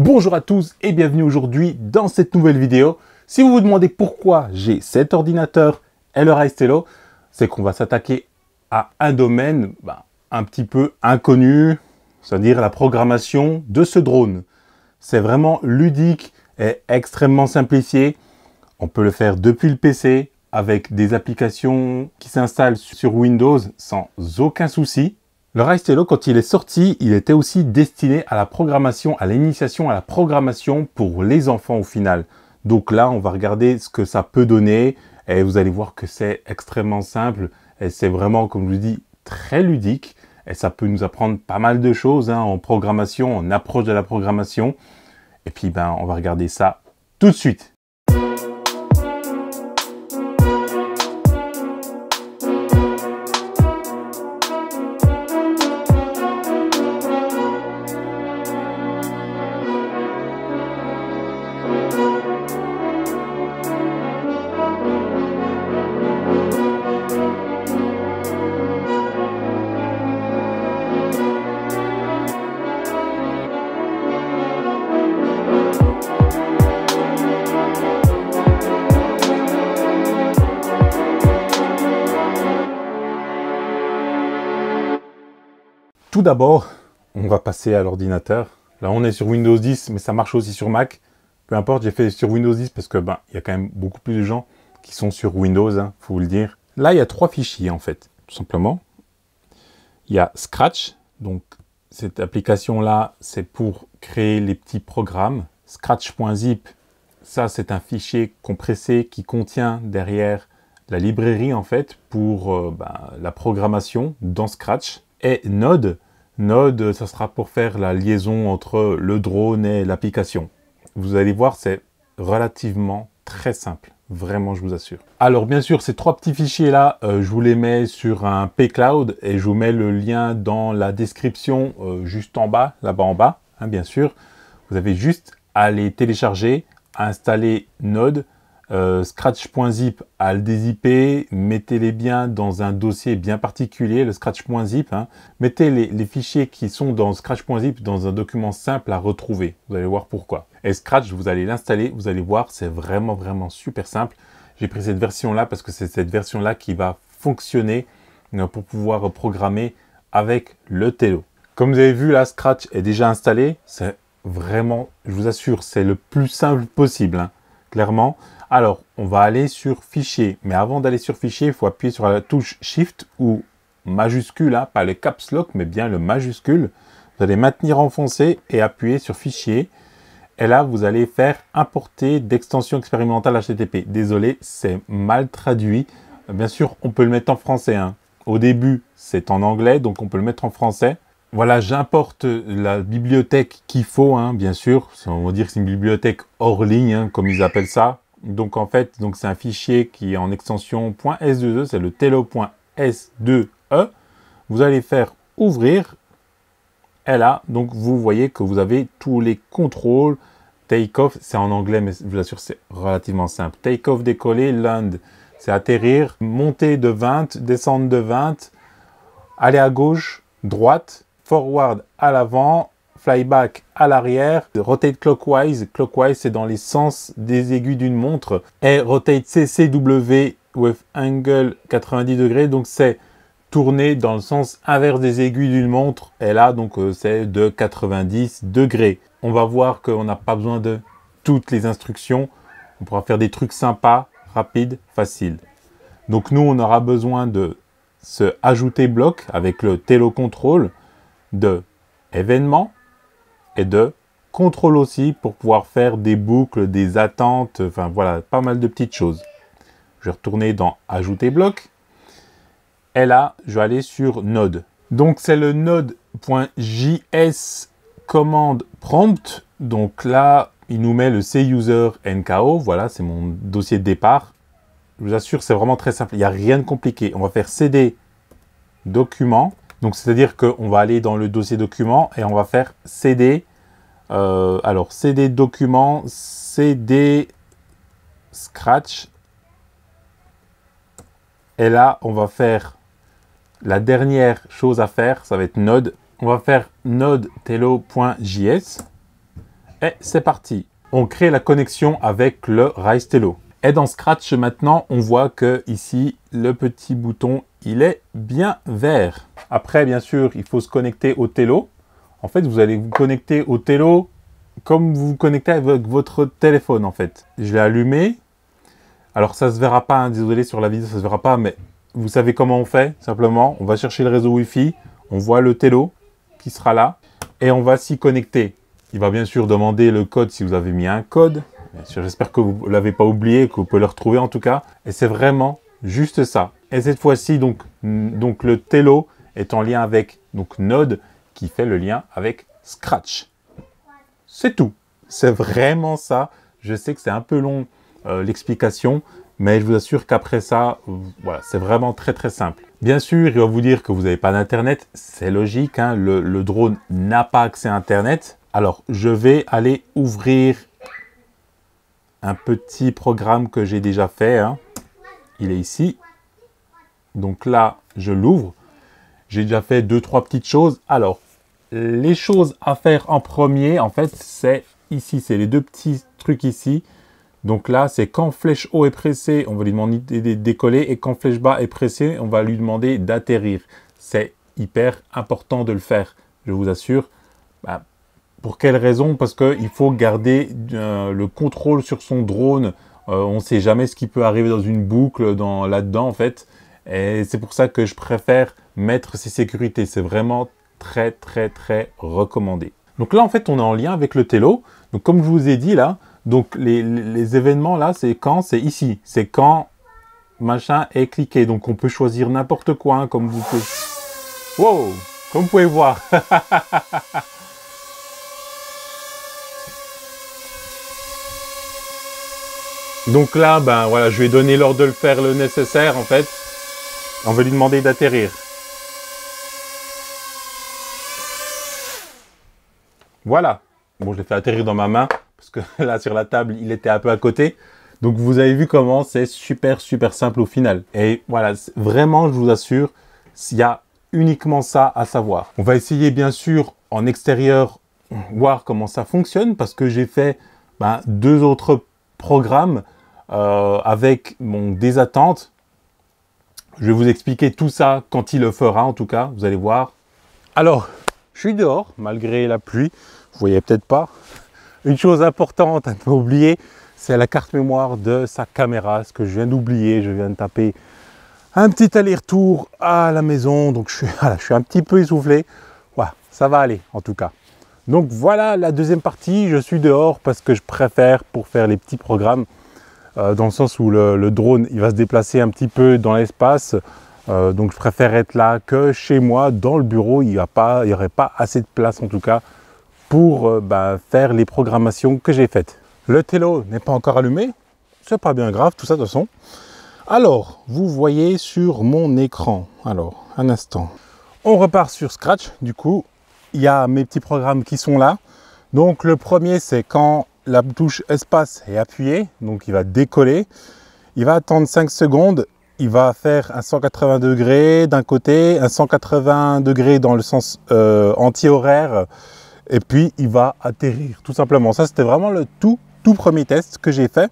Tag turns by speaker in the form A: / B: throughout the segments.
A: Bonjour à tous et bienvenue aujourd'hui dans cette nouvelle vidéo. Si vous vous demandez pourquoi j'ai cet ordinateur LRI Stello, c'est qu'on va s'attaquer à un domaine bah, un petit peu inconnu, c'est-à-dire la programmation de ce drone. C'est vraiment ludique et extrêmement simplifié. On peut le faire depuis le PC avec des applications qui s'installent sur Windows sans aucun souci. Le Rice quand il est sorti, il était aussi destiné à la programmation, à l'initiation, à la programmation pour les enfants au final. Donc là, on va regarder ce que ça peut donner et vous allez voir que c'est extrêmement simple et c'est vraiment, comme je vous dis, très ludique et ça peut nous apprendre pas mal de choses hein, en programmation, en approche de la programmation. Et puis, ben, on va regarder ça tout de suite. tout d'abord, on va passer à l'ordinateur. Là, on est sur Windows 10, mais ça marche aussi sur Mac. Peu importe, j'ai fait sur Windows 10 parce que ben, il y a quand même beaucoup plus de gens qui sont sur Windows, hein, faut vous le dire. Là, il y a trois fichiers en fait, tout simplement. Il y a Scratch, donc cette application-là, c'est pour créer les petits programmes. Scratch.zip, ça c'est un fichier compressé qui contient derrière la librairie en fait pour euh, ben, la programmation dans Scratch. Et Node, Node, ça sera pour faire la liaison entre le drone et l'application. Vous allez voir, c'est relativement très simple. Vraiment, je vous assure. Alors, bien sûr, ces trois petits fichiers-là, euh, je vous les mets sur un P-Cloud et je vous mets le lien dans la description euh, juste en bas, là-bas en bas, hein, bien sûr. Vous avez juste à les télécharger, à installer Node, euh, scratch.zip à le dézipper, mettez-les bien dans un dossier bien particulier, le scratch.zip. Hein. Mettez les, fichiers qui sont dans scratch.zip dans un document simple à retrouver. Vous allez voir pourquoi. Et Scratch, vous allez l'installer, vous allez voir, c'est vraiment, vraiment super simple. J'ai pris cette version-là parce que c'est cette version-là qui va fonctionner euh, pour pouvoir programmer avec le Telo. Comme vous avez vu, là, Scratch est déjà installé. C'est vraiment, je vous assure, c'est le plus simple possible, hein. clairement. Alors, on va aller sur Fichier. Mais avant d'aller sur Fichier, il faut appuyer sur la touche Shift ou majuscule, hein. pas le caps lock, mais bien le majuscule. Vous allez maintenir enfoncé et appuyer sur Fichier. Et là, vous allez faire importer d'extension expérimentale HTTP. Désolé, c'est mal traduit. Bien sûr, on peut le mettre en français. Hein. Au début, c'est en anglais, donc on peut le mettre en français. Voilà, j'importe la bibliothèque qu'il faut, hein, bien sûr. On va dire que c'est une bibliothèque hors ligne, comme ils appellent ça. Donc en fait, donc c'est un fichier qui est en extension .s2e, c'est le telos 2 e Vous allez faire ouvrir et là, donc vous voyez que vous avez tous les contrôles. Take-off, c'est en anglais, mais je vous assure, c'est relativement simple. Take-off, décoller, land, c'est atterrir, monter de 20, descendre de 20, aller à gauche, droite, forward à l'avant, flyback à l'arrière, rotate clockwise, clockwise c'est dans les sens des aiguilles d'une montre, et rotate CCW with angle 90 degrés, donc c'est tourner dans le sens inverse des aiguilles d'une montre, et là donc euh, c'est de 90 degrés. On va voir qu'on n'a pas besoin de toutes les instructions, on pourra faire des trucs sympas, rapides, faciles. Donc nous on aura besoin de ce ajouter bloc avec le télécontrôle de événement de contrôle aussi pour pouvoir faire des boucles, des attentes, enfin voilà, pas mal de petites choses. Je vais retourner dans Ajouter bloc. Et là, je vais aller sur Node. Donc c'est le node.js command prompt. Donc là, il nous met le cuser nko. Voilà, c'est mon dossier de départ. Je vous assure, c'est vraiment très simple. Il n'y a rien de compliqué. On va faire cd document. Donc c'est-à-dire qu'on va aller dans le dossier document et on va faire cd euh, alors, c'est des documents, c'est des scratch. Et là, on va faire la dernière chose à faire, ça va être Node. On va faire node Et c'est parti. On crée la connexion avec le Rise Tello. Et dans Scratch maintenant, on voit que ici, le petit bouton, il est bien vert. Après, bien sûr, il faut se connecter au Tello en fait, vous allez vous connecter au Telo comme vous vous connectez avec votre téléphone, en fait. Je l'ai allumé. Alors, ça se verra pas, hein, désolé sur la vidéo, ça se verra pas, mais vous savez comment on fait, simplement. On va chercher le réseau Wi-Fi, on voit le Telo qui sera là, et on va s'y connecter. Il va bien sûr demander le code si vous avez mis un code. Bien sûr, j'espère que vous ne l'avez pas oublié, que vous pouvez le retrouver en tout cas. Et c'est vraiment juste ça. Et cette fois-ci, donc, donc le Telo est en lien avec donc Node, qui fait le lien avec Scratch. C'est tout. C'est vraiment ça. Je sais que c'est un peu long euh, l'explication, mais je vous assure qu'après ça, euh, c'est vraiment très très simple. Bien sûr, il va vous dire que vous n'avez pas d'internet, c'est logique, hein. le, drone n'a pas accès à internet. Alors, je vais aller ouvrir un petit programme que j'ai déjà fait. Hein. Il est ici. Donc là, je l'ouvre. J'ai déjà fait deux, trois petites choses. Alors, les choses à faire en premier, en fait, c'est ici, c'est les deux petits trucs ici. Donc là, c'est quand flèche haut est pressée, on va lui demander de décoller, et quand flèche bas est pressée, on va lui demander d'atterrir. C'est hyper important de le faire, je vous assure. Bah, pour quelle raison Parce qu'il faut garder euh, le contrôle sur son drone. Euh, on ne sait jamais ce qui peut arriver dans une boucle là-dedans, en fait. Et c'est pour ça que je préfère mettre ses sécurités. C'est vraiment très, très, très recommandé. Donc là, en fait, on est en lien avec le Telo. Donc comme je vous ai dit là, donc les, événements là, c'est quand C'est ici. C'est quand machin est cliqué. Donc on peut choisir n'importe quoi, hein, comme vous pouvez... Comme vous pouvez voir. Donc là, ben voilà, je vais donner l'ordre de le faire le nécessaire en fait. On va lui demander d'atterrir. Voilà. Bon, je l'ai fait atterrir dans ma main, parce que là, sur la table, il était un peu à côté. Donc, vous avez vu comment c'est super, super simple au final. Et voilà, vraiment, je vous assure, il y a uniquement ça à savoir. On va essayer, bien sûr, en extérieur, voir comment ça fonctionne, parce que j'ai fait ben, deux autres programmes euh, avec mon désattente. Je vais vous expliquer tout ça quand il le fera, en tout cas, vous allez voir. Alors, je suis dehors, malgré la pluie. Vous voyez peut-être pas. Une chose importante à ne pas oublier, c'est la carte mémoire de sa caméra, ce que je viens d'oublier. Je viens de taper un petit aller-retour à la maison, donc je suis, je suis un petit peu essoufflé. Voilà, ça va aller en tout cas. Donc voilà la deuxième partie, je suis dehors parce que je préfère pour faire les petits programmes, euh, dans le sens où le, drone il va se déplacer un petit peu dans l'espace. Euh, donc je préfère être là que chez moi, dans le bureau, il n'y aurait pas assez de place en tout cas pour euh, bah, faire les programmations que j'ai faites. Le télo n'est pas encore allumé, c'est pas bien grave, tout ça de toute façon. Alors, vous voyez sur mon écran, alors, un instant. On repart sur Scratch, du coup, il y a mes petits programmes qui sont là. Donc le premier, c'est quand la touche espace est appuyée, donc il va décoller, il va attendre 5 secondes, il va faire un 180 degrés d'un côté, un 180 degrés dans le sens euh, anti-horaire et puis il va atterrir, tout simplement. Ça, c'était vraiment le tout, tout premier test que j'ai fait.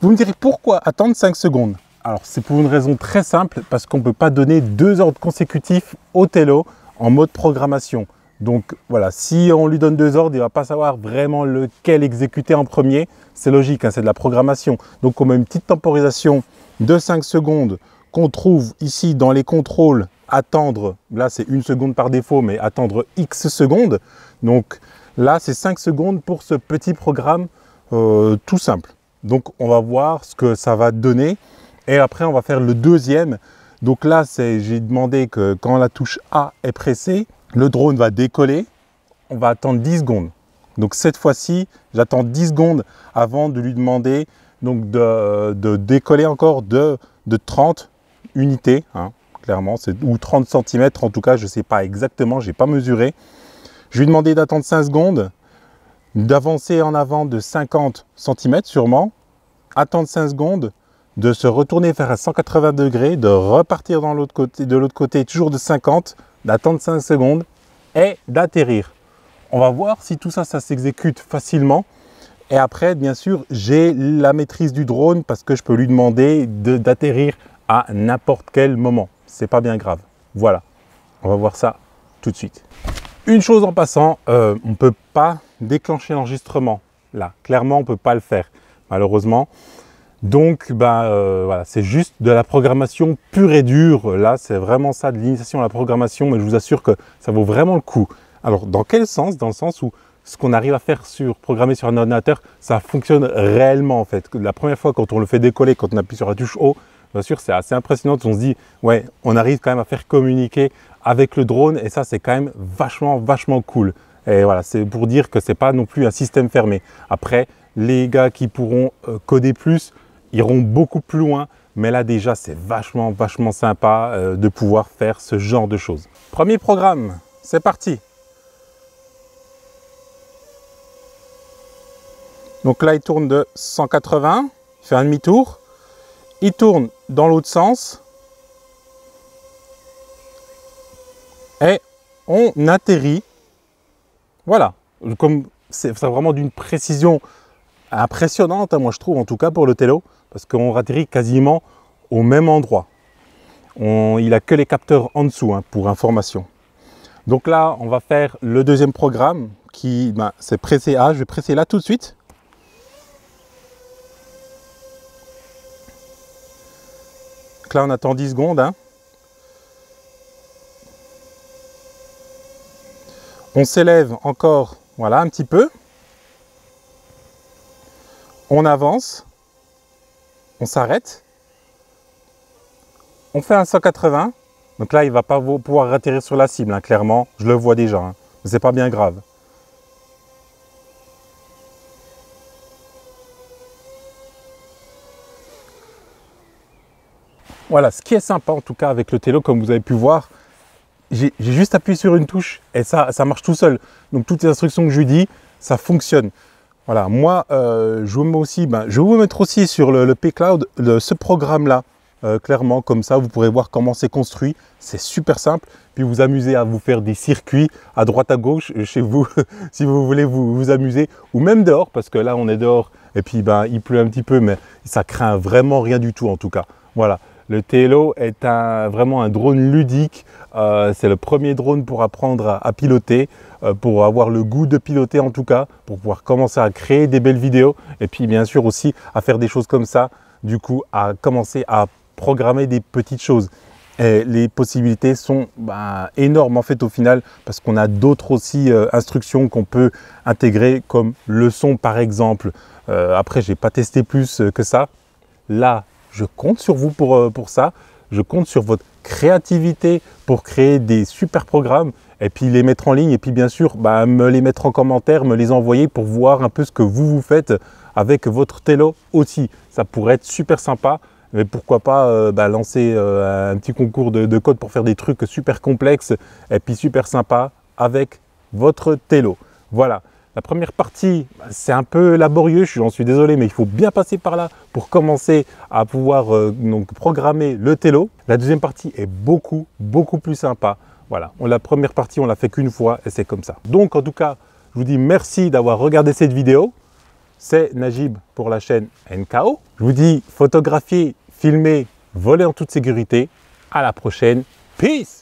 A: Vous me direz pourquoi attendre 5 secondes Alors, c'est pour une raison très simple, parce qu'on ne peut pas donner deux ordres consécutifs au Tello en mode programmation. Donc voilà, si on lui donne deux ordres, il ne va pas savoir vraiment lequel exécuter en premier. C'est logique, hein, c'est de la programmation. Donc on met une petite temporisation de 5 secondes qu'on trouve ici dans les contrôles attendre, là c'est une seconde par défaut, mais attendre X secondes. Donc là c'est 5 secondes pour ce petit programme euh, tout simple. Donc on va voir ce que ça va donner. Et après on va faire le deuxième. Donc là j'ai demandé que quand la touche A est pressée, le drone va décoller. On va attendre 10 secondes. Donc cette fois-ci, j'attends 10 secondes avant de lui demander donc de, décoller encore de, de 30 unités. Hein clairement, ou 30 cm en tout cas, je ne sais pas exactement, je n'ai pas mesuré. Je lui ai demandé d'attendre 5 secondes, d'avancer en avant de 50 cm sûrement, attendre 5 secondes, de se retourner vers 180 degrés, de repartir dans l'autre côté, de l'autre côté toujours de 50, d'attendre 5 secondes et d'atterrir. On va voir si tout ça, ça s'exécute facilement. Et après, bien sûr, j'ai la maîtrise du drone parce que je peux lui demander d'atterrir à n'importe quel moment c'est pas bien grave. Voilà, on va voir ça tout de suite. Une chose en passant, euh, on ne peut pas déclencher l'enregistrement. Là, clairement, on ne peut pas le faire, malheureusement. Donc, ben, voilà, c'est juste de la programmation pure et dure. Là, c'est vraiment ça, de l'initiation à la programmation, mais je vous assure que ça vaut vraiment le coup. Alors, dans quel sens Dans le sens où ce qu'on arrive à faire sur programmer sur un ordinateur, ça fonctionne réellement en fait. La première fois quand on le fait décoller, quand on appuie sur la touche haut, bien sûr, c'est assez impressionnant. On se dit, ouais, on arrive quand même à faire communiquer avec le drone et ça, c'est quand même vachement, vachement cool. Et voilà, c'est pour dire que ce n'est pas non plus un système fermé. Après, les gars qui pourront euh, coder plus iront beaucoup plus loin. Mais là déjà, c'est vachement, vachement sympa euh, de pouvoir faire ce genre de choses. Premier programme, c'est parti. Donc là, il tourne de 180, il fait un demi-tour il tourne dans l'autre sens et on atterrit. Voilà, comme c'est vraiment d'une précision impressionnante, hein, moi je trouve, en tout cas pour le télo, parce qu'on atterrit quasiment au même endroit. il a que les capteurs en dessous hein, pour information. Donc là, on va faire le deuxième programme qui, ben, c'est pressé A. Je vais presser là tout de suite. on attend 10 secondes. Hein. On s'élève encore, voilà, un petit peu. On avance. On s'arrête. On fait un 180. Donc là, il va pas pouvoir atterrir sur la cible, hein, clairement. Je le vois déjà. Hein. Mais ce pas bien grave. Voilà, ce qui est sympa en tout cas avec le télo, comme vous avez pu voir, j'ai juste appuyé sur une touche et ça, ça marche tout seul. Donc toutes les instructions que je lui dis, ça fonctionne. Voilà, moi, euh, je, vous mets aussi, ben, je vais vous mettre aussi sur le, le P-Cloud ce programme-là, euh, clairement, comme ça, vous pourrez voir comment c'est construit. C'est super simple. Puis vous amusez à vous faire des circuits à droite, à gauche, euh, chez vous, si vous voulez vous, vous amuser, ou même dehors, parce que là, on est dehors et puis ben, il pleut un petit peu, mais ça craint vraiment rien du tout en tout cas. Voilà, le Telo est vraiment un drone ludique. Euh, c'est le premier drone pour apprendre à, piloter, euh, pour avoir le goût de piloter en tout cas, pour pouvoir commencer à créer des belles vidéos et puis bien sûr aussi à faire des choses comme ça, du coup à commencer à programmer des petites choses. les possibilités sont ben, énormes en fait au final parce qu'on a d'autres aussi euh, instructions qu'on peut intégrer comme le son par exemple. après j'ai pas testé plus que ça. Là je compte sur vous pour, euh, pour ça. Je compte sur votre créativité pour créer des super programmes et puis les mettre en ligne et puis bien sûr bah, me les mettre en commentaire, me les envoyer pour voir un peu ce que vous vous faites avec votre télo aussi. Ça pourrait être super sympa, mais pourquoi pas euh, bah, lancer euh, un petit concours de, code pour faire des trucs super complexes et puis super sympa avec votre télo. Voilà. La première partie, bah, c'est un peu laborieux, j'en suis désolé, mais il faut bien passer par là pour commencer à pouvoir euh, donc programmer le télo. La deuxième partie est beaucoup, beaucoup plus sympa. Voilà, on, la première partie, on l'a fait qu'une fois et c'est comme ça. Donc, en tout cas, je vous dis merci d'avoir regardé cette vidéo. C'est Najib pour la chaîne NKO. Je vous dis photographier, filmer, voler en toute sécurité. À la prochaine. Peace